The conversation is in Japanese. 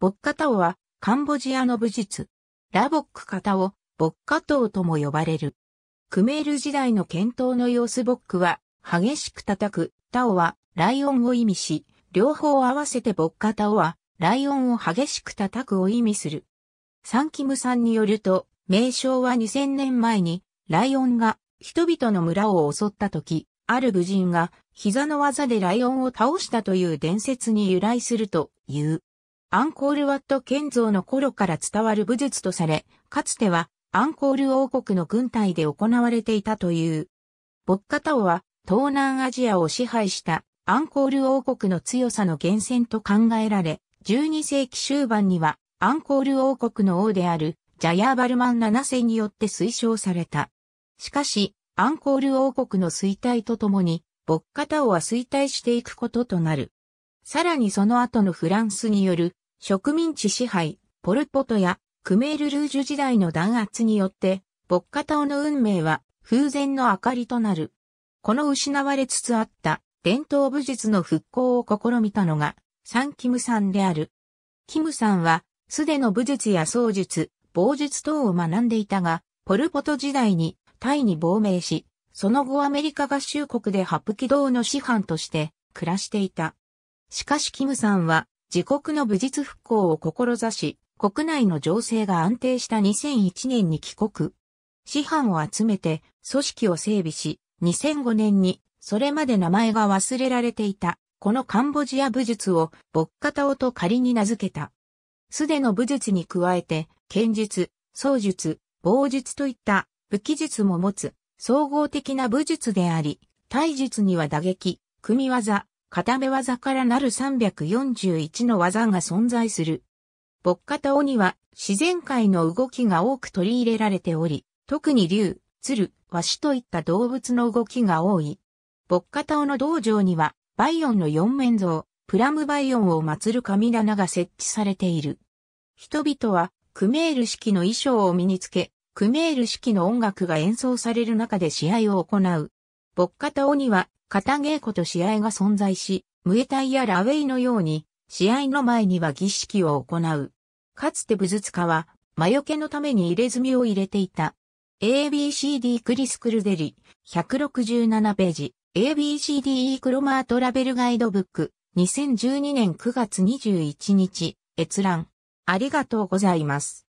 ボッカタオはカンボジアの武術。ラボックカタオ、ボッカトウとも呼ばれる。クメール時代の剣闘の様子ボックは激しく叩く、タオはライオンを意味し、両方合わせてボッカタオはライオンを激しく叩くを意味する。サンキムさんによると、名称は2000年前にライオンが人々の村を襲った時、ある武人が膝の技でライオンを倒したという伝説に由来するという。アンコールワット建造の頃から伝わる武術とされ、かつてはアンコール王国の軍隊で行われていたという。ボッカタオは東南アジアを支配したアンコール王国の強さの源泉と考えられ、12世紀終盤にはアンコール王国の王であるジャヤーバルマン7世によって推奨された。しかし、アンコール王国の衰退とともに、ボッカタオは衰退していくこととなる。さらにその後のフランスによる植民地支配、ポルポトやクメールルージュ時代の弾圧によって、ボッカ島の運命は風前の明かりとなる。この失われつつあった伝統武術の復興を試みたのが、サン・キムさんである。キムさんは、素手の武術や僧術、防術等を学んでいたが、ポルポト時代にタイに亡命し、その後アメリカ合衆国でハプキ道の師範として暮らしていた。しかしキムさんは自国の武術復興を志し、国内の情勢が安定した2001年に帰国。師範を集めて組織を整備し、2005年にそれまで名前が忘れられていた、このカンボジア武術をボッカタオと仮に名付けた。すでの武術に加えて、剣術、槍術、棒術といった武器術も持つ総合的な武術であり、体術には打撃、組技、片目技からなる341の技が存在する。ボッカタオには自然界の動きが多く取り入れられており、特に竜、鶴、ワシといった動物の動きが多い。ボッカタオの道場には、バイオンの四面像、プラムバイオンを祀る神棚が設置されている。人々は、クメール式の衣装を身につけ、クメール式の音楽が演奏される中で試合を行う。ボッカタオには片稽古と試合が存在し、ムエタイやラウェイのように、試合の前には儀式を行う。かつて武術家は、魔除けのために入れ墨を入れていた。ABCD クリスクルデリ、167ページ、ABCDE クロマートラベルガイドブック、2012年9月21日、閲覧。ありがとうございます。